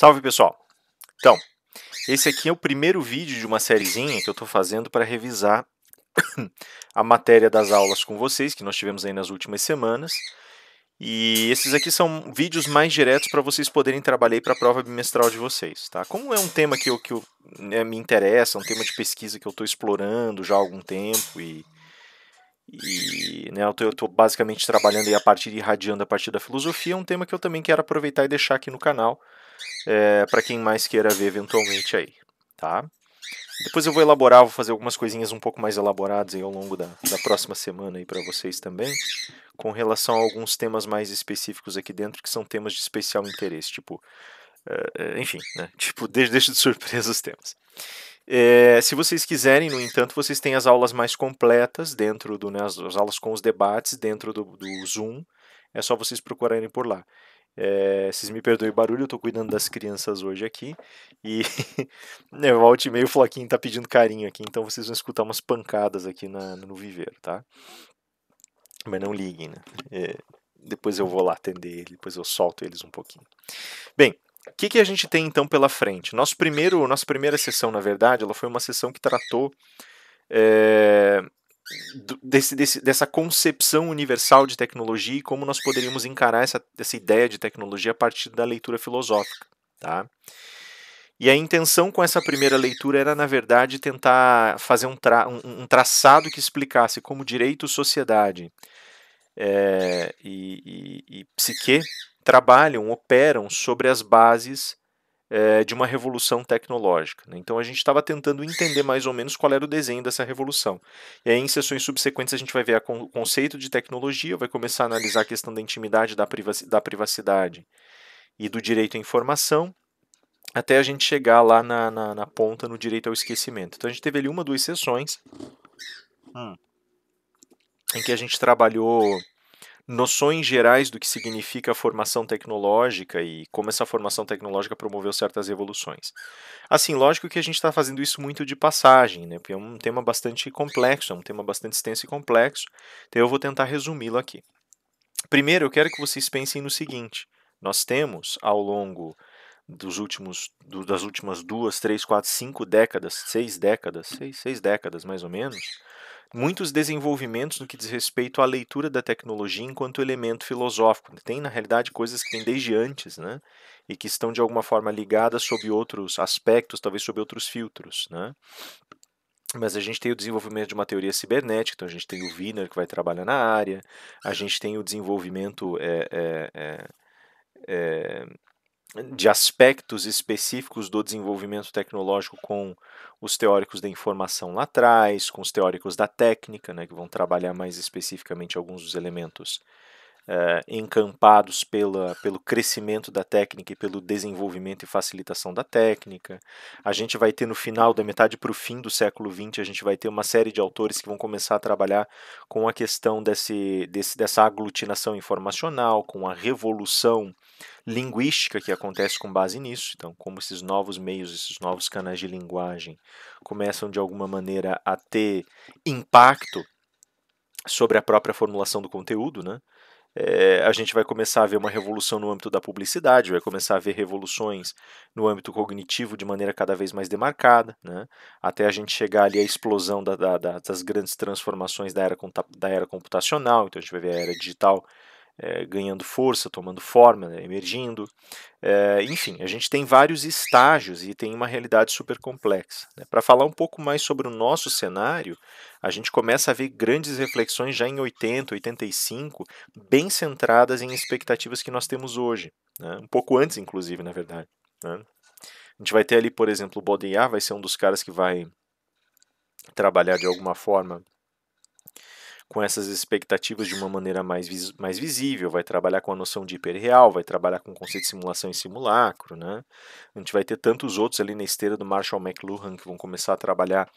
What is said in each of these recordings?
Salve pessoal! Então, esse aqui é o primeiro vídeo de uma sériezinha que eu estou fazendo para revisar a matéria das aulas com vocês, que nós tivemos aí nas últimas semanas. E esses aqui são vídeos mais diretos para vocês poderem trabalhar para a prova bimestral de vocês, tá? Como é um tema que, eu, que eu, né, me interessa, um tema de pesquisa que eu estou explorando já há algum tempo e, e né, eu estou basicamente trabalhando aí a partir, irradiando a partir da filosofia, é um tema que eu também quero aproveitar e deixar aqui no canal é, para quem mais queira ver eventualmente aí, tá? Depois eu vou elaborar, vou fazer algumas coisinhas um pouco mais elaboradas aí ao longo da, da próxima semana aí para vocês também, com relação a alguns temas mais específicos aqui dentro, que são temas de especial interesse, tipo, uh, enfim, né? Tipo, deixa, deixa de surpresa os temas. É, se vocês quiserem, no entanto, vocês têm as aulas mais completas dentro do, né, as, as aulas com os debates dentro do, do Zoom, é só vocês procurarem por lá. É, vocês me perdoem o barulho, eu tô cuidando das crianças hoje aqui. E volte é, e meio o Floquinho tá pedindo carinho aqui, então vocês vão escutar umas pancadas aqui na, no viveiro, tá? Mas não liguem, né? É, depois eu vou lá atender ele, depois eu solto eles um pouquinho. Bem, o que, que a gente tem então pela frente? Nosso primeiro, nossa primeira sessão, na verdade, ela foi uma sessão que tratou é, desse, desse, dessa concepção universal de tecnologia e como nós poderíamos encarar essa, essa ideia de tecnologia a partir da leitura filosófica. Tá? E a intenção com essa primeira leitura era, na verdade, tentar fazer um, tra um, um traçado que explicasse como direito, sociedade é, e, e, e, psique trabalham, operam sobre as bases é, de uma revolução tecnológica. Né? Então a gente estava tentando entender mais ou menos qual era o desenho dessa revolução. E aí, em sessões subsequentes, a gente vai ver o con conceito de tecnologia, vai começar a analisar a questão da intimidade, da, privac da privacidade e do direito à informação, até a gente chegar lá na, na, na, ponta no direito ao esquecimento. Então a gente teve ali uma, duas sessões hum. em que a gente trabalhou noções gerais do que significa a formação tecnológica e como essa formação tecnológica promoveu certas evoluções. Assim, lógico que a gente está fazendo isso muito de passagem, né? Porque é um tema bastante complexo, é um tema bastante extenso e complexo, então eu vou tentar resumi-lo aqui. Primeiro, eu quero que vocês pensem no seguinte: nós temos ao longo dos últimos do, das últimas duas, três, quatro, cinco décadas, seis décadas, seis, seis décadas mais ou menos, muitos desenvolvimentos no que diz respeito à leitura da tecnologia enquanto elemento filosófico. Né? Tem, na realidade, coisas que tem desde antes, né? E que estão, de alguma forma, ligadas sob outros aspectos, talvez sob outros filtros, né? Mas a gente tem o desenvolvimento de uma teoria cibernética, então a gente tem o Wiener que vai trabalhar na área, a gente tem o desenvolvimento é, é, é, de aspectos específicos do desenvolvimento tecnológico com os teóricos da informação lá atrás, com os teóricos da técnica, né, que vão trabalhar mais especificamente alguns dos elementos uh, encampados pela, pelo crescimento da técnica e pelo desenvolvimento e facilitação da técnica. A gente vai ter no final, da metade para o fim do século XX, a gente vai ter uma série de autores que vão começar a trabalhar com a questão desse, desse, dessa aglutinação informacional, com a revolução linguística que acontece com base nisso. Então, como esses novos meios, esses novos canais de linguagem começam de alguma maneira a ter impacto sobre a própria formulação do conteúdo, né? É, a gente vai começar a ver uma revolução no âmbito da publicidade, vai começar a ver revoluções no âmbito cognitivo de maneira cada vez mais demarcada, né? até a gente chegar ali à explosão da, da, das grandes transformações da era, da era computacional, então a gente vai ver a era digital é, ganhando força, tomando forma, né, emergindo. É, enfim, a gente tem vários estágios e tem uma realidade super complexa. Né. Para falar um pouco mais sobre o nosso cenário, a gente começa a ver grandes reflexões já em 80, 85, bem centradas em expectativas que nós temos hoje, né, um pouco antes, inclusive, na verdade. Né. A gente vai ter ali, por exemplo, o Baudrillard vai ser um dos caras que vai trabalhar de alguma forma com essas expectativas de uma maneira mais, vis mais visível, vai trabalhar com a noção de hiperreal, vai trabalhar com o conceito de simulação e simulacro, né? A gente vai ter tantos outros ali na esteira do Marshall McLuhan que vão começar a trabalhar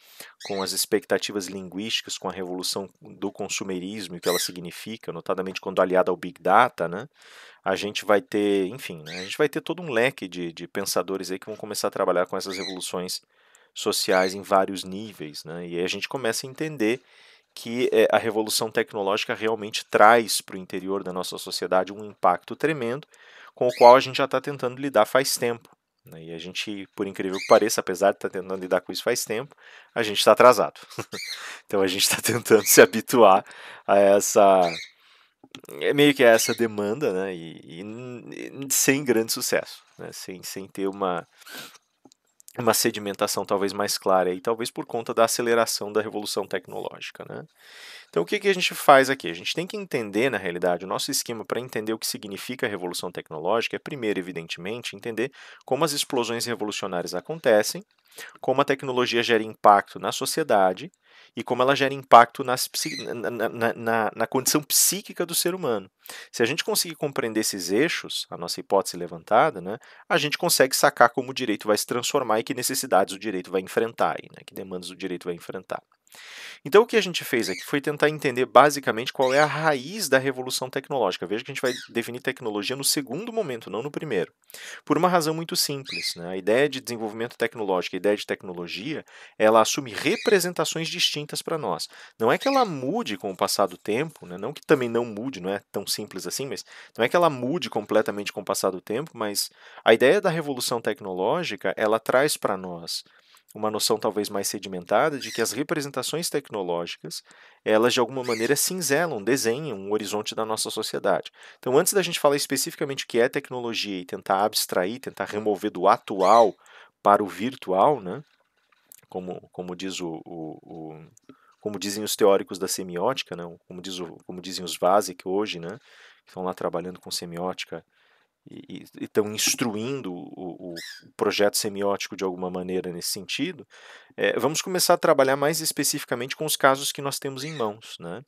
com as expectativas linguísticas, com a revolução do consumerismo e o que ela significa, notadamente quando aliada ao Big Data, né? A gente vai ter, enfim, né? a gente vai ter todo um leque de, de pensadores aí que vão começar a trabalhar com essas revoluções sociais em vários níveis, né? E aí a gente começa a entender que é, a revolução tecnológica realmente traz para o interior da nossa sociedade um impacto tremendo, com o qual a gente já está tentando lidar faz tempo. Né? E a gente, por incrível que pareça, apesar de estar tá tentando lidar com isso faz tempo, a gente está atrasado. então a gente está tentando se habituar a essa. É meio que a essa demanda, né? E, e sem grande sucesso, né? sem, sem ter uma, uma sedimentação talvez mais clara e talvez por conta da aceleração da revolução tecnológica, né? Então o que, que a gente faz aqui? A gente tem que entender, na realidade, o nosso esquema para entender o que significa a revolução tecnológica é primeiro, evidentemente, entender como as explosões revolucionárias acontecem, como a tecnologia gera impacto na sociedade e como ela gera impacto nas, na, na, na, na, condição psíquica do ser humano. Se a gente conseguir compreender esses eixos, a nossa hipótese levantada, né, a gente consegue sacar como o direito vai se transformar e que necessidades o direito vai enfrentar, e, né, que demandas o direito vai enfrentar. Então o que a gente fez aqui foi tentar entender basicamente qual é a raiz da revolução tecnológica. Veja que a gente vai definir tecnologia no segundo momento, não no primeiro. Por uma razão muito simples, né? A ideia de desenvolvimento tecnológico, a ideia de tecnologia, ela assume representações distintas para nós. Não é que ela mude com o passar do tempo, né? não que também não mude, não é tão simples assim, mas não é que ela mude completamente com o passar do tempo, mas a ideia da revolução tecnológica, ela traz para nós uma noção talvez mais sedimentada de que as representações tecnológicas, elas de alguma maneira cinzelam, desenham um horizonte da nossa sociedade. Então, antes da gente falar especificamente o que é tecnologia e tentar abstrair, tentar remover do atual para o virtual, né? como, como diz o, o, o como dizem os teóricos da semiótica, né? como, diz o, como dizem os Vasek hoje, né? que estão lá trabalhando com semiótica e estão instruindo o, o, projeto semiótico de alguma maneira nesse sentido, é, vamos começar a trabalhar mais especificamente com os casos que nós temos em mãos. Né?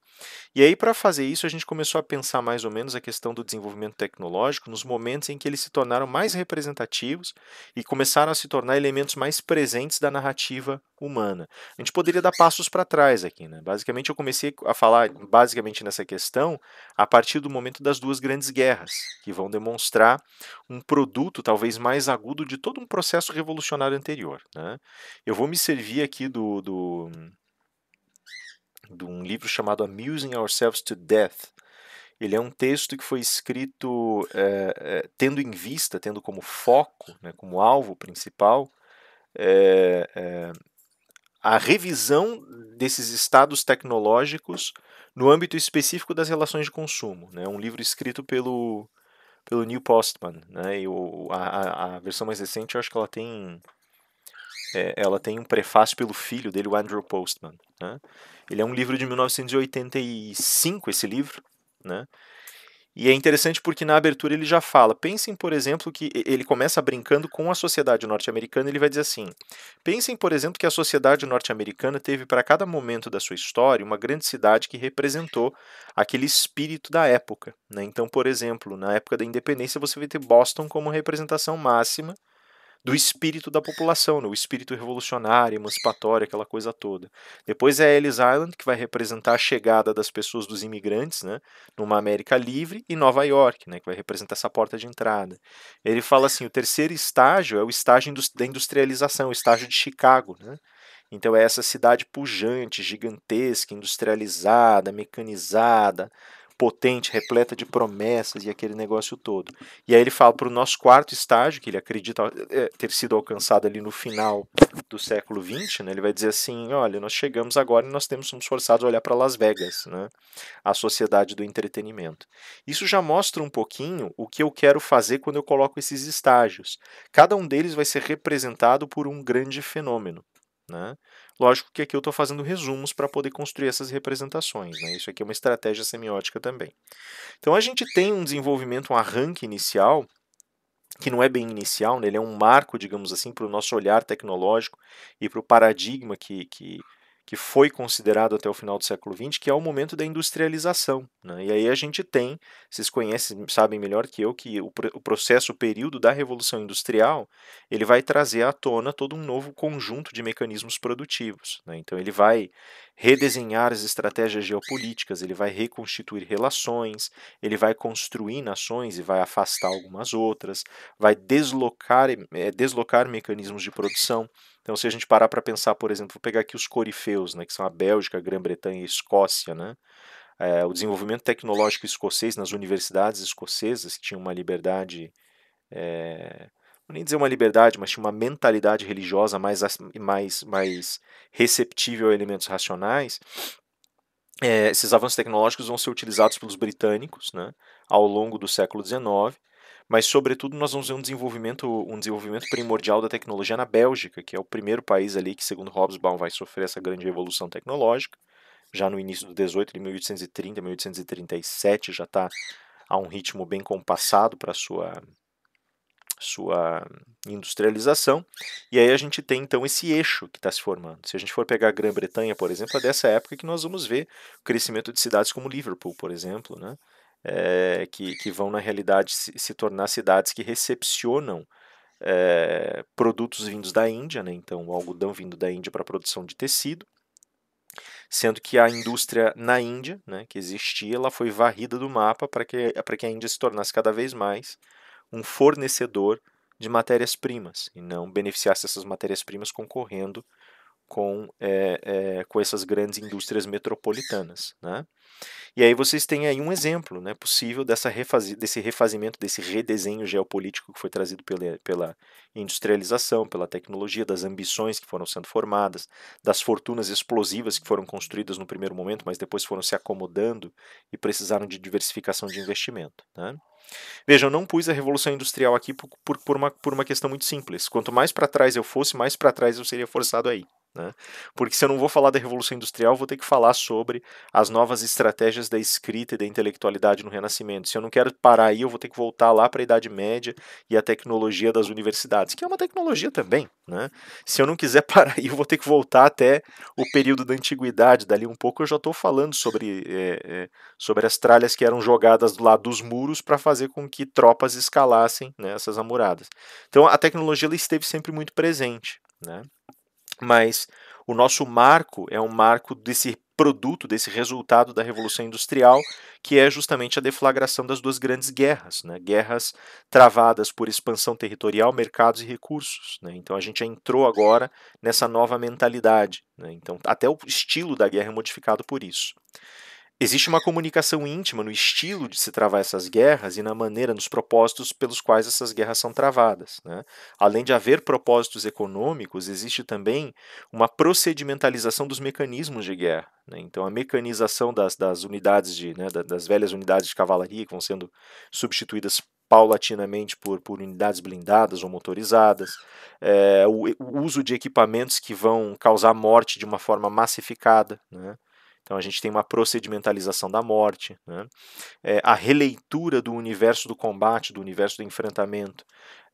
E aí, para fazer isso, a gente começou a pensar mais ou menos a questão do desenvolvimento tecnológico nos momentos em que eles se tornaram mais representativos e começaram a se tornar elementos mais presentes da narrativa humana. A gente poderia dar passos para trás aqui, né? Basicamente eu comecei a falar basicamente nessa questão a partir do momento das duas grandes guerras, que vão demonstrar um produto talvez mais agudo de todo um processo revolucionário anterior, né? Eu vou me servir aqui do, do de um livro chamado Amusing Ourselves to Death. Ele é um texto que foi escrito é, é, tendo em vista, tendo como foco, né, como alvo principal, é, a revisão desses estados tecnológicos no âmbito específico das relações de consumo. Né? Um livro escrito pelo, pelo Neil Postman. Né? E o, a, a versão mais recente, eu acho que ela tem, é, ela tem um prefácio pelo filho dele, o Andrew Postman. Né? Ele é um livro de 1985, esse livro. Né? E é interessante porque na abertura ele já fala. Pensem, por exemplo, que ele começa brincando com a sociedade norte-americana. Ele vai dizer assim: pensem, por exemplo, que a sociedade norte-americana teve para cada momento da sua história uma grande cidade que representou aquele espírito da época. Né? Então, por exemplo, na época da independência você vai ter Boston como representação máxima do espírito da população, né? o espírito revolucionário, emancipatório, aquela coisa toda. Depois é Ellis Island, que vai representar a chegada das pessoas, dos imigrantes, né? numa América livre, e Nova York, né? que vai representar essa porta de entrada. Ele fala assim: o terceiro estágio é o estágio da industrialização, o estágio de Chicago. Né? Então é essa cidade pujante, gigantesca, industrializada, mecanizada, potente, repleta de promessas e aquele negócio todo. E aí ele fala para o nosso quarto estágio, que ele acredita é, ter sido alcançado ali no final do século XX, né? ele vai dizer assim, olha, nós chegamos agora e nós temos somos forçados a olhar para Las Vegas, né? a sociedade do entretenimento. Isso já mostra um pouquinho o que eu quero fazer quando eu coloco esses estágios. Cada um deles vai ser representado por um grande fenômeno. Né? Lógico que aqui eu estou fazendo resumos para poder construir essas representações. Né? Isso aqui é uma estratégia semiótica também. Então a gente tem um desenvolvimento, um arranque inicial, que não é bem inicial, né? ele é um marco, digamos assim, para o nosso olhar tecnológico e para o paradigma que, que que foi considerado até o final do século XX, que é o momento da industrialização. Né? E aí a gente tem, vocês conhecem, sabem melhor que eu, que o, o processo, o período da Revolução Industrial, ele vai trazer à tona todo um novo conjunto de mecanismos produtivos. Né? Então ele vai redesenhar as estratégias geopolíticas, ele vai reconstituir relações, ele vai construir nações e vai afastar algumas outras, vai deslocar, é, deslocar mecanismos de produção. Então, se a gente parar para pensar, por exemplo, vou pegar aqui os corifeus, né, que são a Bélgica, a Grã-Bretanha e a Escócia, né? É, o desenvolvimento tecnológico escocês nas universidades escocesas que tinha uma liberdade é, vou nem dizer uma liberdade, mas tinha uma mentalidade religiosa mais, mais, mais receptível a elementos racionais, é, esses avanços tecnológicos vão ser utilizados pelos britânicos né, ao longo do século XIX, mas, sobretudo, nós vamos ver um desenvolvimento, um desenvolvimento primordial da tecnologia na Bélgica, que é o primeiro país ali que, segundo Hobsbawm, vai sofrer essa grande revolução tecnológica. Já no início do 18, 1830, 1837, já está a um ritmo bem compassado para sua sua industrialização. E aí a gente tem então esse eixo que está se formando. Se a gente for pegar a Grã-Bretanha, por exemplo, é dessa época que nós vamos ver o crescimento de cidades como Liverpool, por exemplo, né? É, que, que vão na realidade se, se tornar cidades que recepcionam é, produtos vindos da Índia, né? então o algodão vindo da Índia para a produção de tecido, sendo que a indústria na Índia, né, que existia, ela foi varrida do mapa para que, para que a Índia se tornasse cada vez mais um fornecedor de matérias-primas e não beneficiasse essas matérias-primas concorrendo com, é, é, com essas grandes indústrias metropolitanas. Né? E aí vocês têm aí um exemplo né, possível dessa refaz desse refazimento, desse redesenho geopolítico que foi trazido pela, pela industrialização, pela tecnologia, das ambições que foram sendo formadas, das fortunas explosivas que foram construídas no primeiro momento, mas depois foram se acomodando e precisaram de diversificação de investimento. Né? eu não pus a Revolução Industrial aqui por, por, por, uma, por uma questão muito simples. Quanto mais para trás eu fosse, mais para trás eu seria forçado aí. Né? Porque se eu não vou falar da Revolução Industrial, vou ter que falar sobre as novas estratégias da escrita e da intelectualidade no Renascimento. Se eu não quero parar aí, eu vou ter que voltar lá para a Idade Média e a tecnologia das universidades, que é uma tecnologia também. Né? Se eu não quiser parar aí, eu vou ter que voltar até o período da Antiguidade. Dali um pouco eu já estou falando sobre, é, é, sobre as tralhas que eram jogadas do lado dos muros para fazer com que tropas escalassem né, essas amuradas. Então a tecnologia ela esteve sempre muito presente. Né? mas o nosso marco é um marco desse produto, desse resultado da Revolução Industrial, que é justamente a deflagração das duas grandes guerras, né? guerras travadas por expansão territorial, mercados e recursos. Né? Então a gente entrou agora nessa nova mentalidade. Né? Então até o estilo da guerra é modificado por isso. Existe uma comunicação íntima no estilo de se travar essas guerras e na maneira, nos propósitos pelos quais essas guerras são travadas. Né? Além de haver propósitos econômicos, existe também uma procedimentalização dos mecanismos de guerra. Né? Então, a mecanização das, das unidades de, né, das velhas unidades de cavalaria que vão sendo substituídas paulatinamente por, por unidades blindadas ou motorizadas, é, o, o, uso de equipamentos que vão causar morte de uma forma massificada. Né? Então a gente tem uma procedimentalização da morte, né? é, a releitura do universo do combate, do universo do enfrentamento,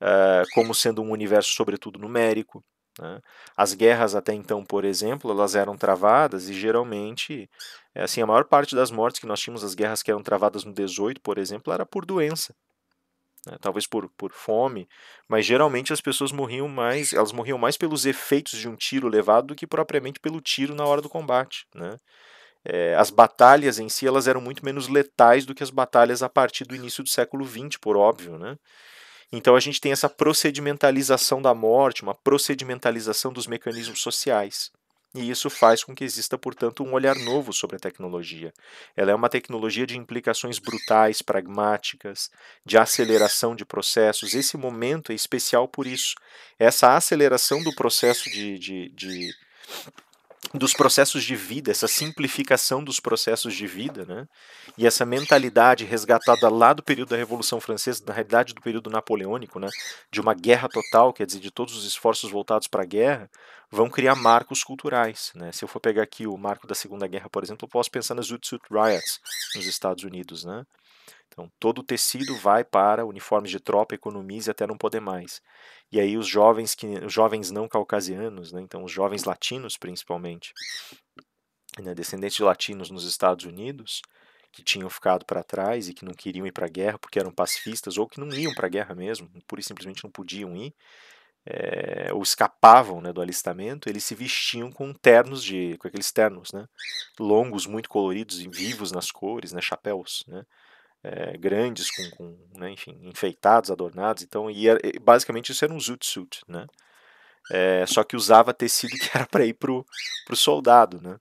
uh, como sendo um universo sobretudo numérico. Né? As guerras até então, por exemplo, elas eram travadas e geralmente, eh, assim, a maior parte das mortes que nós tínhamos, as guerras que eram travadas no 18, por exemplo, era por doença. Né? Talvez por, por fome, mas geralmente as pessoas morriam mais, elas morriam mais pelos efeitos de um tiro levado do que propriamente pelo tiro na hora do combate, né? é, as batalhas em si elas eram muito menos letais do que as batalhas a partir do início do século XX, por óbvio, né? Então a gente tem essa procedimentalização da morte, uma procedimentalização dos mecanismos sociais. E isso faz com que exista, portanto, um olhar novo sobre a tecnologia. Ela é uma tecnologia de implicações brutais, pragmáticas, de aceleração de processos. Esse momento é especial por isso. Essa aceleração do processo de, de, de dos processos de vida, essa simplificação dos processos de vida, né? E essa mentalidade resgatada lá do período da Revolução Francesa, na realidade do período napoleônico, né? De uma guerra total, quer dizer, de todos os esforços voltados para a guerra, vão criar marcos culturais, né? Se eu for pegar aqui o marco da Segunda Guerra, por exemplo, eu posso pensar nas Utsut Riots nos Estados Unidos, né? Então, todo o tecido vai para uniformes de tropa, economize até não poder mais. E aí os jovens que os jovens não caucasianos, né, então os jovens latinos principalmente, né, descendentes de latinos nos Estados Unidos, que tinham ficado para trás e que não queriam ir para a guerra porque eram pacifistas ou que não iam para a guerra mesmo, pura e simplesmente não podiam ir, é, ou escapavam né, do alistamento, eles se vestiam com ternos de, com aqueles ternos, né, longos, muito coloridos e vivos nas cores, né, chapéus, né, é, grandes, com, com né, enfim, enfeitados, adornados. Então, e era, basicamente isso era um zoot suit, né? É, só que usava tecido que era para ir pro, pro soldado, né?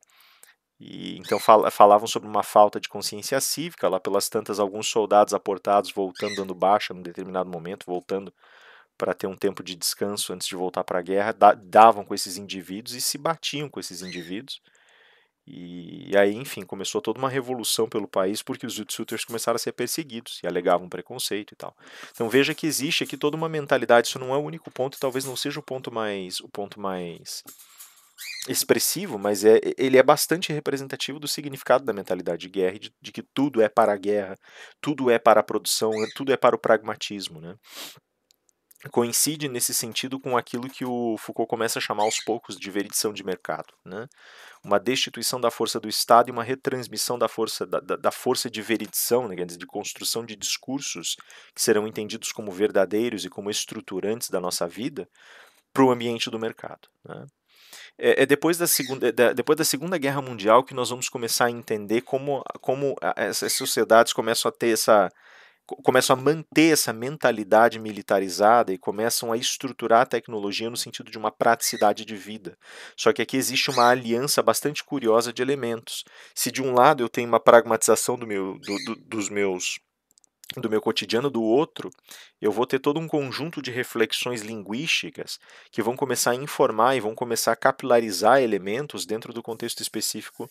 E, então fal, falavam sobre uma falta de consciência cívica, lá pelas tantas alguns soldados aportados voltando dando baixa num determinado momento, voltando para ter um tempo de descanso antes de voltar para a guerra, davam com esses indivíduos e se batiam com esses indivíduos e, aí, enfim, começou toda uma revolução pelo país porque os Jutsutters começaram a ser perseguidos e alegavam preconceito e tal. Então veja que existe aqui toda uma mentalidade, isso não é o único ponto, talvez não seja o ponto mais o ponto mais expressivo, mas é, ele é bastante representativo do significado da mentalidade de guerra, de, de que tudo é para a guerra, tudo é para a produção, tudo é para o pragmatismo, né? coincide nesse sentido com aquilo que o Foucault começa a chamar aos poucos de veredição de mercado, né? uma destituição da força do Estado e uma retransmissão da força da, da força de veredição, né, de construção de discursos que serão entendidos como verdadeiros e como estruturantes da nossa vida para o ambiente do mercado. Né? É, é, depois da segunda da, depois da segunda guerra mundial que nós vamos começar a entender como como essas sociedades começam a ter essa começam a manter essa mentalidade militarizada e começam a estruturar a tecnologia no sentido de uma praticidade de vida. Só que aqui existe uma aliança bastante curiosa de elementos. Se de um lado eu tenho uma pragmatização do meu, do, do, dos meus do meu cotidiano do outro, eu vou ter todo um conjunto de reflexões linguísticas que vão começar a informar e vão começar a capilarizar elementos dentro do contexto específico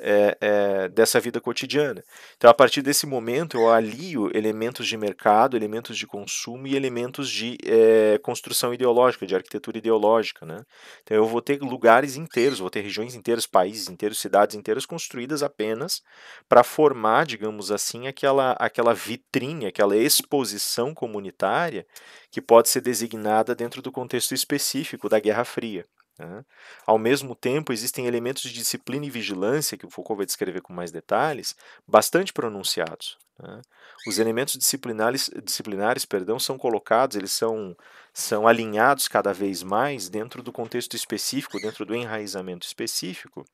é, é, dessa vida cotidiana. Então, a partir desse momento, eu alio elementos de mercado, elementos de consumo e elementos de é, construção ideológica, de arquitetura ideológica. Né? Então, eu vou ter lugares inteiros, vou ter regiões inteiras, países inteiros, cidades inteiras construídas apenas para formar, digamos assim, aquela, aquela vitrine, aquela exposição comunitária que pode ser designada dentro do contexto específico da Guerra Fria. Né? Ao mesmo tempo, existem elementos de disciplina e vigilância, que o Foucault vai descrever com mais detalhes, bastante pronunciados. Né? Os elementos disciplinares, disciplinares perdão, são colocados, eles são, são alinhados cada vez mais dentro do contexto específico, dentro do enraizamento específico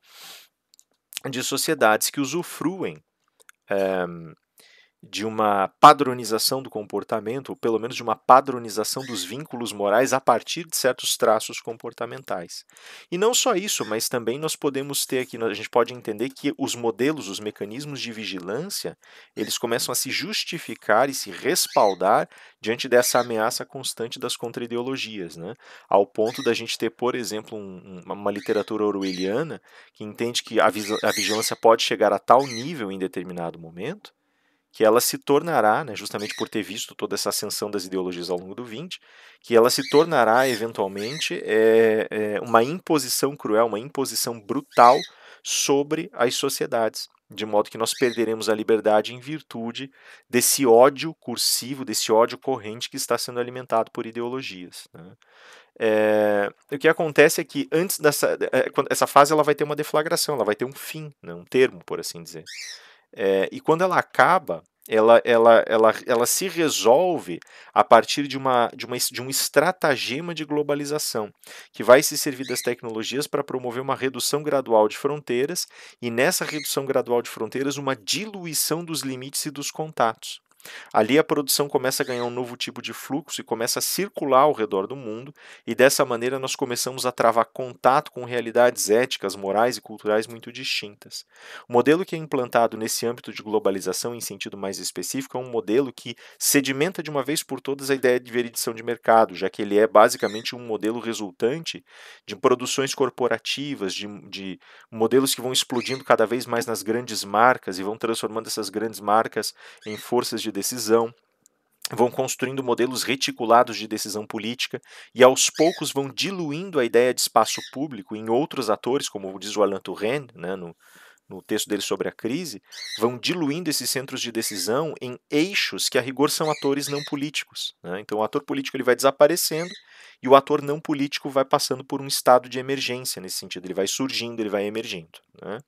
de sociedades que usufruem. É, de uma padronização do comportamento, ou pelo menos de uma padronização dos vínculos morais a partir de certos traços comportamentais. E não só isso, mas também nós podemos ter aqui, a gente pode entender que os modelos, os mecanismos de vigilância, eles começam a se justificar e se respaldar diante dessa ameaça constante das contraideologias, né? Ao ponto da gente ter, por exemplo, um, uma literatura orwelliana que entende que a, a vigilância pode chegar a tal nível em determinado momento que ela se tornará, né, justamente por ter visto toda essa ascensão das ideologias ao longo do 20, que ela se tornará eventualmente é, é, uma imposição cruel, uma imposição brutal sobre as sociedades, de modo que nós perderemos a liberdade em virtude desse ódio cursivo, desse ódio corrente que está sendo alimentado por ideologias. Né? É, o que acontece é que antes dessa essa fase ela vai ter uma deflagração, ela vai ter um fim, né, um termo, por assim dizer. É, e quando ela acaba, ela, ela, ela, ela se resolve a partir de, uma, de, uma, de um estratagema de globalização, que vai se servir das tecnologias para promover uma redução gradual de fronteiras, e nessa redução gradual de fronteiras, uma diluição dos limites e dos contatos. Ali a produção começa a ganhar um novo tipo de fluxo e começa a circular ao redor do mundo, e dessa maneira nós começamos a travar contato com realidades éticas, morais e culturais muito distintas. O modelo que é implantado nesse âmbito de globalização em sentido mais específico é um modelo que sedimenta de uma vez por todas a ideia de veredição de mercado, já que ele é basicamente um modelo resultante de produções corporativas, de, de modelos que vão explodindo cada vez mais nas grandes marcas e vão transformando essas grandes marcas em forças de decisão, vão construindo modelos reticulados de decisão política e aos poucos vão diluindo a ideia de espaço público em outros atores, como diz o Alain Touraine, né, no, no texto dele sobre a crise, vão diluindo esses centros de decisão em eixos que a rigor são atores não políticos. Né? Então o ator político ele vai desaparecendo e o ator não político vai passando por um estado de emergência nesse sentido, ele vai surgindo, ele vai emergindo. Né?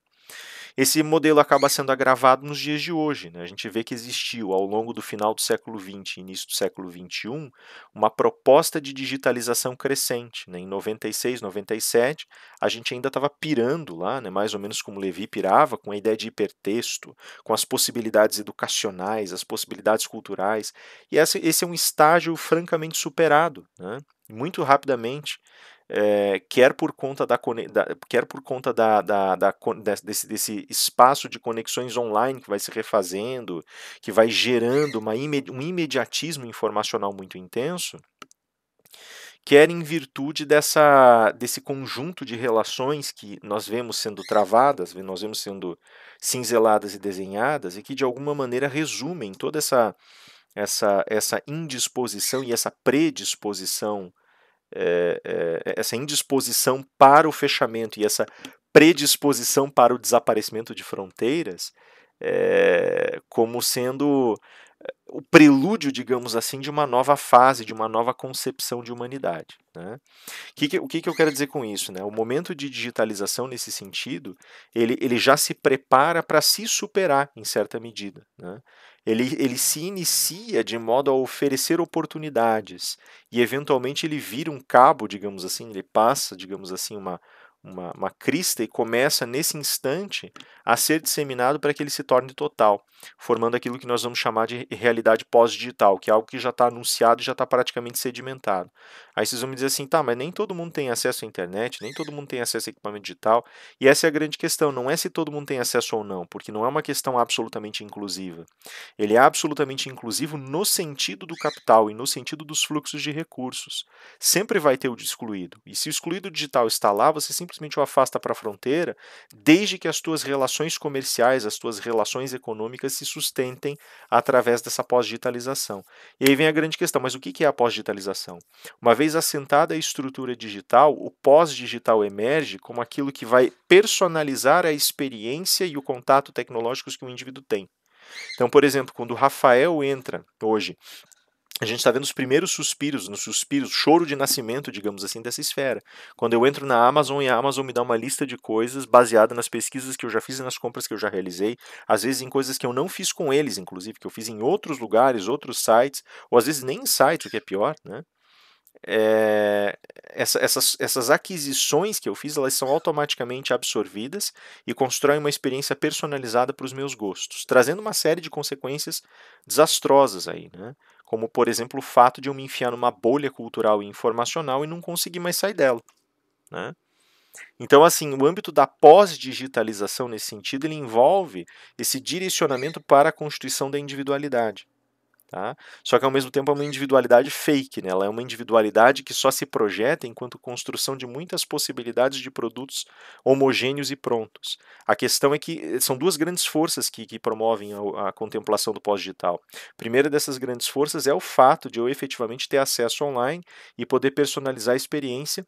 Esse modelo acaba sendo agravado nos dias de hoje. Né? A gente vê que existiu, ao longo do final do século XX e início do século XXI, uma proposta de digitalização crescente. Né? Em 96, 97, a gente ainda estava pirando lá, né? mais ou menos como Levi pirava, com a ideia de hipertexto, com as possibilidades educacionais, as possibilidades culturais. E esse é um estágio francamente superado. Né? Muito rapidamente, é, quer por conta, da, da quer por conta da, da, da, desse, desse espaço de conexões online que vai se refazendo, que vai gerando uma, um imediatismo informacional muito intenso, quer em virtude dessa, desse conjunto de relações que nós vemos sendo travadas, nós vemos sendo cinzeladas e desenhadas, e que de alguma maneira resumem toda essa, essa, essa indisposição e essa predisposição é, essa indisposição para o fechamento e essa predisposição para o desaparecimento de fronteiras é, como sendo o prelúdio, digamos assim, de uma nova fase, de uma nova concepção de humanidade. Né? Que que, o que, que eu quero dizer com isso? Né? O momento de digitalização, nesse sentido, ele, ele já se prepara para se superar, em certa medida. Né? Ele, ele se inicia de modo a oferecer oportunidades e, eventualmente, ele vira um cabo, digamos assim, ele passa, digamos assim, uma, uma, uma crista e começa, nesse instante, a ser disseminado para que ele se torne total, formando aquilo que nós vamos chamar de realidade pós-digital, que é algo que já está anunciado e já está praticamente sedimentado. Aí vocês vão me dizer assim, tá, mas nem todo mundo tem acesso à internet, nem todo mundo tem acesso a equipamento digital. E essa é a grande questão, não é se todo mundo tem acesso ou não, porque não é uma questão absolutamente inclusiva. Ele é absolutamente inclusivo no sentido do capital e no sentido dos fluxos de recursos. Sempre vai ter o de excluído. E se o excluído digital está lá, você simplesmente o afasta para a fronteira, desde que as tuas relações comerciais, as tuas relações econômicas se sustentem através dessa pós-digitalização. E aí vem a grande questão, mas o que é a pós-digitalização? Uma vez Pois assentada a estrutura digital, o pós-digital emerge como aquilo que vai personalizar a experiência e o contato tecnológicos que o indivíduo tem. Então, por exemplo, quando o Rafael entra hoje, a gente está vendo os primeiros suspiros, nos suspiros, choro de nascimento, digamos assim, dessa esfera. Quando eu entro na Amazon e a Amazon me dá uma lista de coisas baseada nas pesquisas que eu já fiz e nas compras que eu já realizei, às vezes em coisas que eu não fiz com eles, inclusive, que eu fiz em outros lugares, outros sites, ou às vezes nem em sites, o que é pior, né? é, essa, essas, essas aquisições que eu fiz, elas são automaticamente absorvidas e constroem uma experiência personalizada para os meus gostos, trazendo uma série de consequências desastrosas aí, né? Como, por exemplo, o fato de eu me enfiar numa bolha cultural e informacional e não conseguir mais sair dela, né? Então, assim, o âmbito da pós-digitalização nesse sentido, ele envolve esse direcionamento para a constituição da individualidade. Tá? Só que ao mesmo tempo é uma individualidade fake, né? ela é uma individualidade que só se projeta enquanto construção de muitas possibilidades de produtos homogêneos e prontos. A questão é que eh, são duas grandes forças que, que promovem a, a contemplação do pós-digital. Primeira dessas grandes forças é o fato de eu efetivamente ter acesso online e poder personalizar a experiência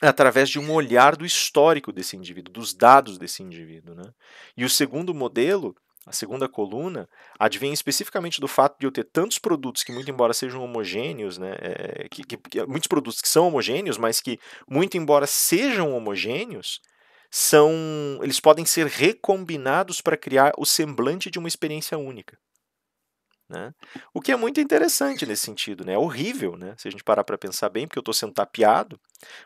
através de um olhar do histórico desse indivíduo, dos dados desse indivíduo. Né? E o segundo modelo a segunda coluna, advém especificamente do fato de eu ter tantos produtos que, muito embora sejam homogêneos, né, é, que, que, que, muitos produtos que são homogêneos, mas que, muito embora sejam homogêneos, são eles podem ser recombinados para criar o semblante de uma experiência única. Né? O que é muito interessante nesse sentido, né? é horrível né? se a gente parar para pensar bem, porque eu estou sendo tapeado,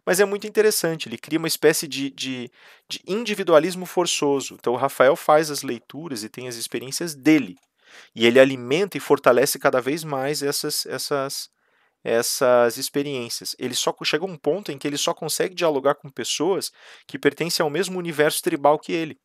mas é muito interessante, ele cria uma espécie de, de, de individualismo forçoso. Então o Rafael faz as leituras e tem as experiências dele, e ele alimenta e fortalece cada vez mais essas, essas, essas experiências. Ele só chega a um ponto em que ele só consegue dialogar com pessoas que pertencem ao mesmo universo tribal que ele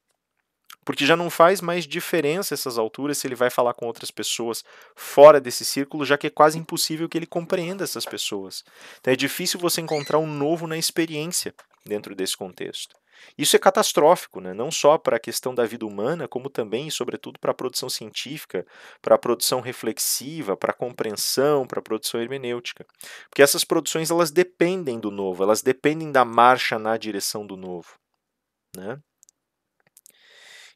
porque já não faz mais diferença essas alturas se ele vai falar com outras pessoas fora desse círculo, já que é quase impossível que ele compreenda essas pessoas. Então é difícil você encontrar um novo na experiência dentro desse contexto. Isso é catastrófico, né? não só para a questão da vida humana, como também e sobretudo para a produção científica, para a produção reflexiva, para a compreensão, para a produção hermenêutica. Porque essas produções elas dependem do novo, elas dependem da marcha na direção do novo. Né?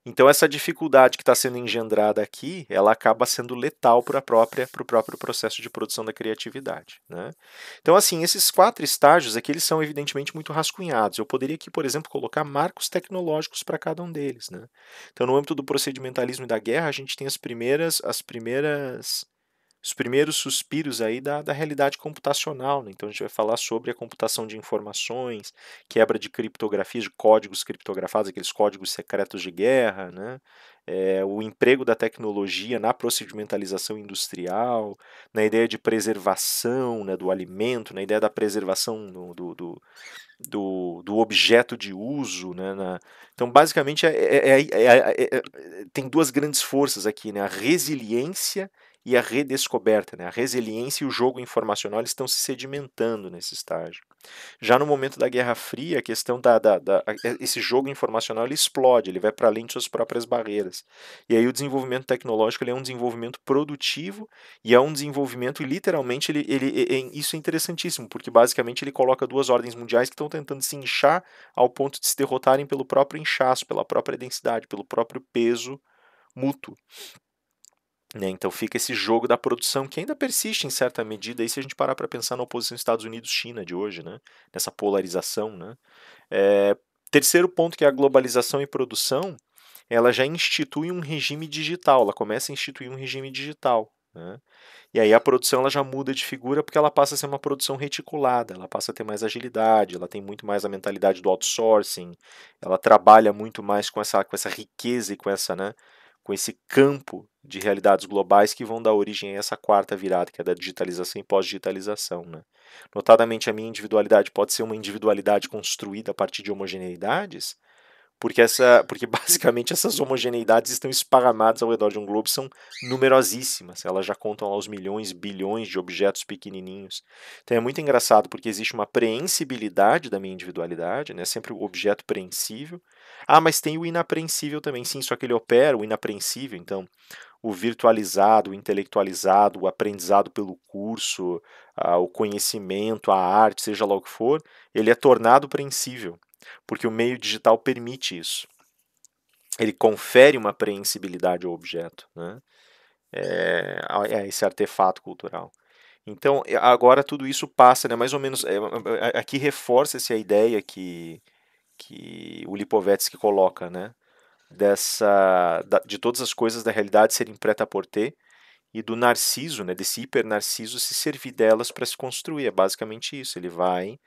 Então essa dificuldade que está sendo engendrada aqui, ela acaba sendo letal para própria para o próprio processo de produção da criatividade. Né? Então assim, esses quatro estágios aqui eles são evidentemente muito rascunhados. Eu poderia aqui, por exemplo, colocar marcos tecnológicos para cada um deles. Né? Então no âmbito do procedimentalismo e da guerra, a gente tem as primeiras as primeiras os primeiros suspiros aí da, da realidade computacional. Né? Então a gente vai falar sobre a computação de informações, quebra de criptografias, de códigos criptografados, aqueles códigos secretos de guerra, né? É, o emprego da tecnologia na procedimentalização industrial, na ideia de preservação né, do alimento, na ideia da preservação do, do, do, do objeto de uso. Né, na... Então, basicamente, é é, é, é, é, tem duas grandes forças aqui: né, a resiliência e a redescoberta, né? a resiliência e o jogo informacional eles estão se sedimentando nesse estágio. Já no momento da Guerra Fria, a questão da, da, da é, esse jogo informacional ele explode, ele vai para além de suas próprias barreiras. E aí o desenvolvimento tecnológico ele é um desenvolvimento produtivo e é um desenvolvimento e literalmente ele, ele, ele isso é interessantíssimo porque basicamente ele coloca duas ordens mundiais que estão tentando se inchar ao ponto de se derrotarem pelo próprio inchaço, pela própria densidade, pelo próprio peso mútuo. Né? Então fica esse jogo da produção que ainda persiste em certa medida, aí se a gente parar para pensar na oposição Estados Unidos-China de hoje, né? nessa polarização. Né? É, terceiro ponto que é a globalização e produção, ela já institui um regime digital, ela começa a instituir um regime digital. Né? E aí a produção ela já muda de figura porque ela passa a ser uma produção reticulada, ela passa a ter mais agilidade, ela tem muito mais a mentalidade do outsourcing, ela trabalha muito mais com essa, com essa riqueza e com essa, né, com esse campo de realidades globais que vão dar origem a essa quarta virada, que é da digitalização e pós-digitalização. Né? Notadamente, a minha individualidade pode ser uma individualidade construída a partir de homogeneidades, porque, essa, porque basicamente essas homogeneidades estão esparramadas ao redor de um globo, são numerosíssimas, elas já contam aos milhões, bilhões de objetos pequenininhos. Então é muito engraçado porque existe uma preensibilidade da minha individualidade, né? sempre o objeto preensível, ah, mas tem o inapreensível também. Sim, só que ele opera o inapreensível, então o virtualizado, o intelectualizado, o aprendizado pelo curso, o conhecimento, a arte, seja lá o que for, ele é tornado preensível, porque o meio digital permite isso. Ele confere uma preensibilidade ao objeto, né? é, a é esse artefato cultural. Então, agora tudo isso passa, né? mais ou menos. É, é, é aqui reforça-se a ideia que que o Lipovetsky coloca, né? Dessa, da, de todas as coisas da realidade serem preta à porter e do narciso, né, desse narciso se servir delas para se construir. É basicamente isso. Ele vai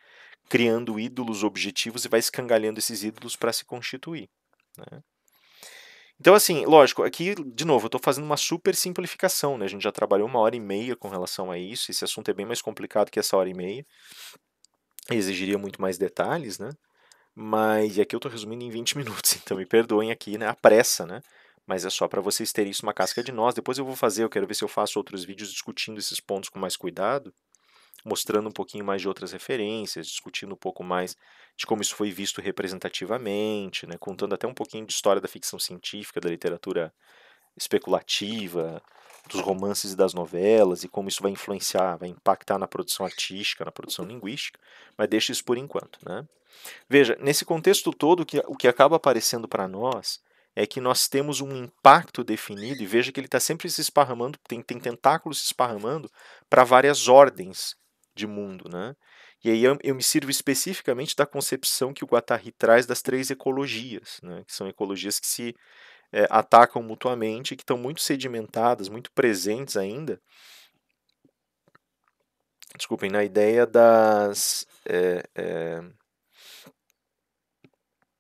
criando ídolos objetivos e vai escangalhando esses ídolos para se constituir. Né? Então, assim, lógico, aqui, de novo, eu estou fazendo uma super simplificação, né? A gente já trabalhou uma hora e meia com relação a isso. Esse assunto é bem mais complicado que essa hora e meia. Exigiria muito mais detalhes, né? Mas e aqui eu estou resumindo em 20 minutos, então me perdoem aqui né, a pressa, né? Mas é só para vocês terem isso uma casca de nós. Depois eu vou fazer, eu quero ver se eu faço outros vídeos discutindo esses pontos com mais cuidado, mostrando um pouquinho mais de outras referências, discutindo um pouco mais de como isso foi visto representativamente, né? contando até um pouquinho de história da ficção científica, da literatura especulativa, dos romances e das novelas e como isso vai influenciar, vai impactar na produção artística, na produção linguística, mas deixa isso por enquanto, né? Veja, nesse contexto todo, o que acaba aparecendo para nós é que nós temos um impacto definido, e veja que ele está sempre se esparramando, tem, tem tentáculos se esparramando para várias ordens de mundo. Né? E aí eu, eu, me sirvo especificamente da concepção que o Guattari traz das três ecologias, né? que são ecologias que se é, atacam mutuamente, que estão muito sedimentadas, muito presentes ainda, desculpem, na ideia das é, é,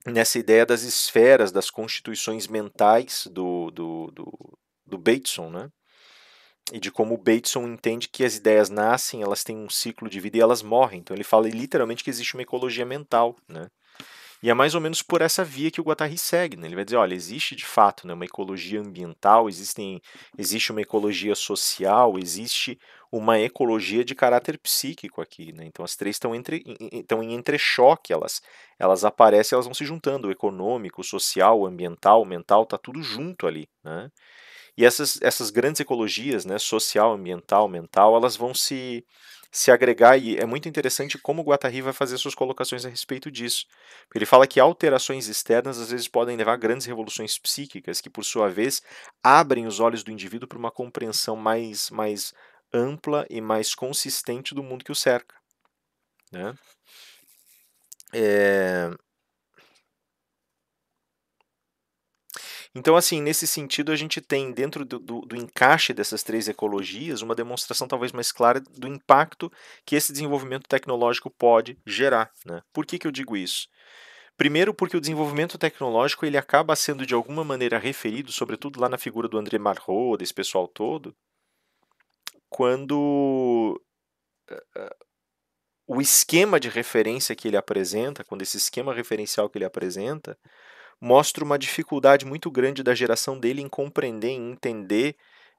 nessa ideia das esferas, das constituições mentais do, do, do, do Bateson, né? E de como o Bateson entende que as ideias nascem, elas têm um ciclo de vida e elas morrem. Então ele fala literalmente que existe uma ecologia mental, né? E é mais ou menos por essa via que o Guattari segue. Né? Ele vai dizer, olha, existe de fato né, uma ecologia ambiental, existem, existe uma ecologia social, existe uma ecologia de caráter psíquico aqui, né? Então as três estão entre em entrechoque, elas elas aparecem, elas vão se juntando, o econômico, o social, o ambiental, o mental, tá tudo junto ali, né? E essas essas grandes ecologias, né, social, ambiental, mental, elas vão se se agregar, e é muito interessante como o Guattari vai fazer suas colocações a respeito disso. Ele fala que alterações externas às vezes podem levar a grandes revoluções psíquicas, que por sua vez abrem os olhos do indivíduo para uma compreensão mais, mais ampla e mais consistente do mundo que o cerca. Né? É... Então, assim, nesse sentido, a gente tem dentro do, do, do, encaixe dessas três ecologias uma demonstração talvez mais clara do impacto que esse desenvolvimento tecnológico pode gerar. Né? Por que, que eu digo isso? Primeiro, porque o desenvolvimento tecnológico ele acaba sendo de alguma maneira referido, sobretudo lá na figura do André Marro, desse pessoal todo, quando eh, eh, o esquema de referência que ele apresenta, quando esse esquema referencial que ele apresenta, mostra uma dificuldade muito grande da geração dele em compreender, em entender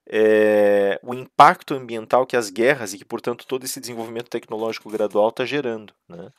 é, o impacto ambiental que as guerras e que, portanto, todo esse desenvolvimento tecnológico gradual está gerando. Né?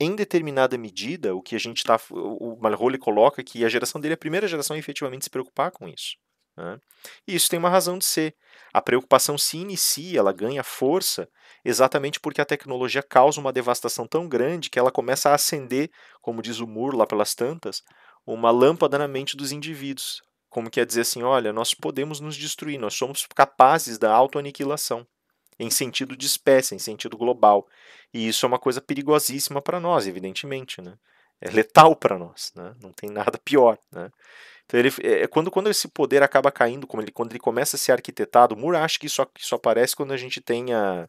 Em determinada medida, o que a gente está. O Malrole coloca que a geração dele é a primeira geração a é efetivamente se preocupar com isso. Né? E isso tem uma razão de ser. A preocupação se inicia, ela ganha força, exatamente porque a tecnologia causa uma devastação tão grande que ela começa a acender, como diz o Moore lá pelas tantas, uma lâmpada na mente dos indivíduos. Como quer dizer assim, olha, nós podemos nos destruir, nós somos capazes da autoaniquilação, em sentido de espécie, em sentido global. E isso é uma coisa perigosíssima para nós, evidentemente. Né? É letal para nós, né? não tem nada pior. Né? Então ele, é, é, quando, quando esse poder acaba caindo, ele, quando ele começa a ser arquitetado, Moore acha que isso, só aparece quando a gente tem a,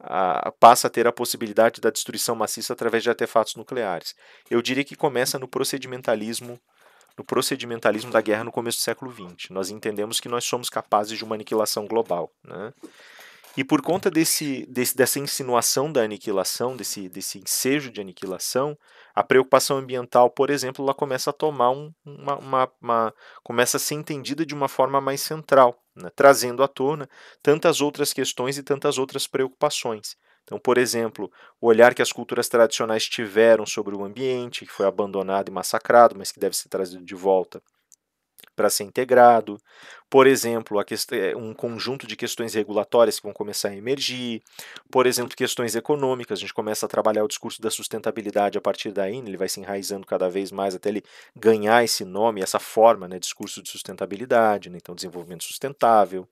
a, passa a ter a possibilidade da destruição maciça através de artefatos nucleares. Eu diria que começa no procedimentalismo no procedimentalismo da guerra no começo do século XX. Nós entendemos que nós somos capazes de uma aniquilação global. Né? E por conta desse, desse, dessa insinuação da aniquilação, desse, desse ensejo de aniquilação, a preocupação ambiental, por exemplo, ela começa a tomar um, uma, uma, uma, começa a ser entendida de uma forma mais central, né? trazendo à tona tantas outras questões e tantas outras preocupações. Então, por exemplo, o olhar que as culturas tradicionais tiveram sobre o ambiente, que foi abandonado e massacrado, mas que deve ser trazido de volta para ser integrado. Por exemplo, eh, um conjunto de questões regulatórias que vão começar a emergir. Por exemplo, questões econômicas. A gente começa a trabalhar o discurso da sustentabilidade a partir daí, né, ele vai se enraizando cada vez mais até ele ganhar esse nome, essa forma, né, discurso de sustentabilidade, né, então desenvolvimento sustentável.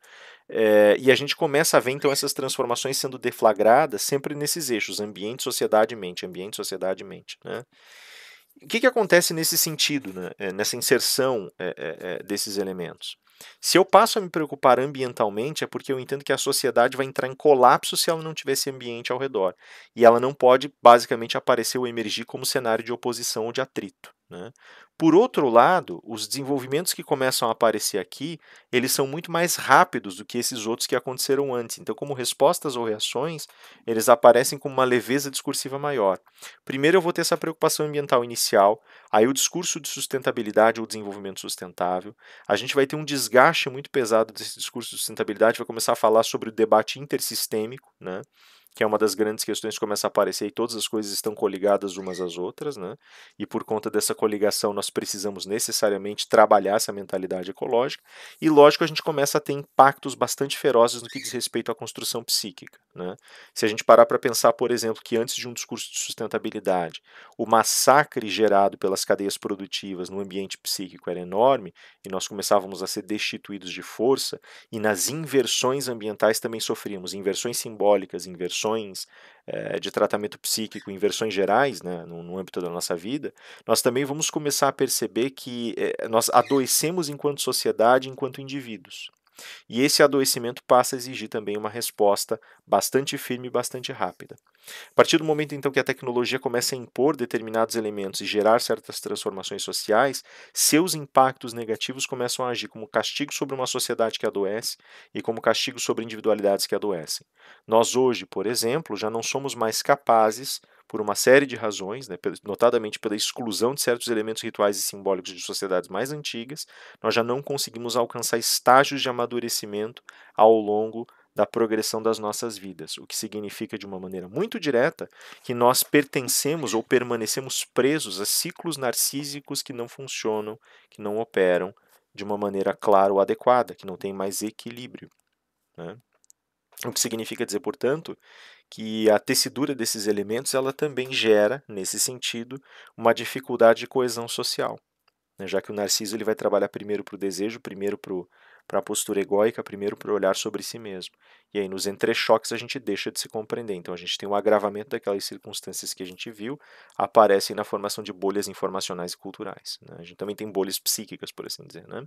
É, e a gente começa a ver então essas transformações sendo deflagradas sempre nesses eixos: ambiente, sociedade, mente, ambiente, sociedade, mente. Né? O que, que acontece nesse sentido, né? Eh, nessa inserção é, é, desses elementos? Se eu passo a me preocupar ambientalmente, é porque eu entendo que a sociedade vai entrar em colapso se ela não tiver esse ambiente ao redor. E ela não pode, basicamente, aparecer ou emergir como cenário de oposição ou de atrito. Né? Por outro lado, os desenvolvimentos que começam a aparecer aqui, eles são muito mais rápidos do que esses outros que aconteceram antes. Então, como respostas ou reações, eles aparecem com uma leveza discursiva maior. Primeiro, eu vou ter essa preocupação ambiental inicial, aí o discurso de sustentabilidade ou desenvolvimento sustentável. A gente vai ter um desgaste muito pesado desse discurso de sustentabilidade, vai começar a falar sobre o debate intersistêmico, né? que é uma das grandes questões que começa a aparecer e todas as coisas estão coligadas umas às outras, né? E por conta dessa coligação, nós precisamos necessariamente trabalhar essa mentalidade ecológica e, lógico, a gente começa a ter impactos bastante ferozes no que diz respeito à construção psíquica. Né? Se a gente parar para pensar, por exemplo, que antes de um discurso de sustentabilidade, o massacre gerado pelas cadeias produtivas no ambiente psíquico era enorme e nós começávamos a ser destituídos de força, e nas inversões ambientais também sofríamos inversões simbólicas, inversões é, de tratamento psíquico, inversões gerais né, no, no, âmbito da nossa vida, nós também vamos começar a perceber que é, nós adoecemos enquanto sociedade, enquanto indivíduos. E esse adoecimento passa a exigir também uma resposta bastante firme e bastante rápida. A partir do momento então que a tecnologia começa a impor determinados elementos e gerar certas transformações sociais, seus impactos negativos começam a agir como castigo sobre uma sociedade que adoece e como castigo sobre individualidades que adoecem. Nós hoje, por exemplo, já não somos mais capazes por uma série de razões, né, notadamente pela exclusão de certos elementos rituais e simbólicos de sociedades mais antigas, nós já não conseguimos alcançar estágios de amadurecimento ao longo da progressão das nossas vidas, o que significa de uma maneira muito direta que nós pertencemos ou permanecemos presos a ciclos narcísicos que não funcionam, que não operam de uma maneira clara ou adequada, que não tem mais equilíbrio. Né? O que significa dizer, portanto, que a tecidura desses elementos ela também gera, nesse sentido, uma dificuldade de coesão social. Né? Já que o narciso ele vai trabalhar primeiro para o desejo, primeiro para a postura egóica, primeiro para o olhar sobre si mesmo. E aí, nos entrechoques, a gente deixa de se compreender. Então, a gente tem um agravamento daquelas circunstâncias que a gente viu, aparecem na formação de bolhas informacionais e culturais. Né? A gente também tem bolhas psíquicas, por assim dizer. Né?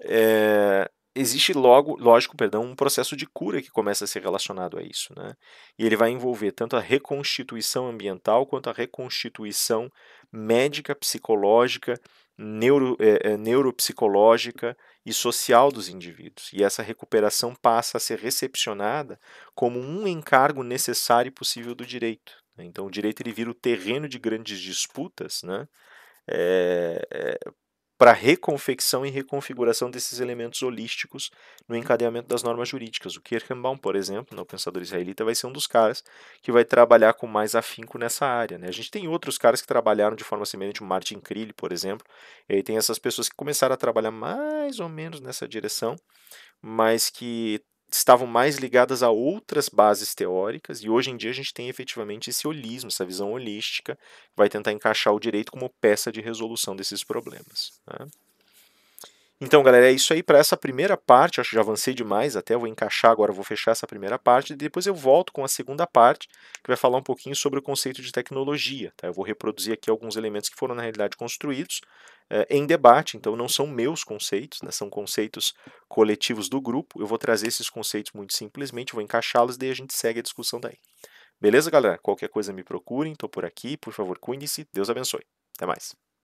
É, existe logo, lógico, perdão, um processo de cura que começa a ser relacionado a isso, né? E ele vai envolver tanto a reconstituição ambiental quanto a reconstituição médica, psicológica, neuro, é, neuropsicológica e social dos indivíduos. E essa recuperação passa a ser recepcionada como um encargo necessário e possível do direito. Né? Então, o direito ele vira o terreno de grandes disputas, né? É, é, para reconfecção e reconfiguração desses elementos holísticos no encadeamento das normas jurídicas. O Kirchenbaum, por exemplo, no né, pensador israelita, vai ser um dos caras que vai trabalhar com mais afinco nessa área. Né? A gente tem outros caras que trabalharam de forma semelhante, o Martin Krill, por exemplo, e aí tem essas pessoas que começaram a trabalhar mais ou menos nessa direção, mas que estavam mais ligadas a outras bases teóricas, e hoje em dia a gente tem efetivamente esse holismo, essa visão holística, que vai tentar encaixar o direito como peça de resolução desses problemas. Né? Então, galera, é isso aí para essa primeira parte. Acho que já avancei demais, até vou encaixar agora, vou fechar essa primeira parte, e depois eu volto com a segunda parte, que vai falar um pouquinho sobre o conceito de tecnologia. Tá? Eu vou reproduzir aqui alguns elementos que foram, na realidade, construídos eh, em debate, então não são meus conceitos, né, são conceitos coletivos do grupo. Eu vou trazer esses conceitos muito simplesmente, vou encaixá-los, daí a gente segue a discussão daí. Beleza, galera? Qualquer coisa me procurem, estou por aqui, por favor, cuide-se, Deus abençoe. Até mais.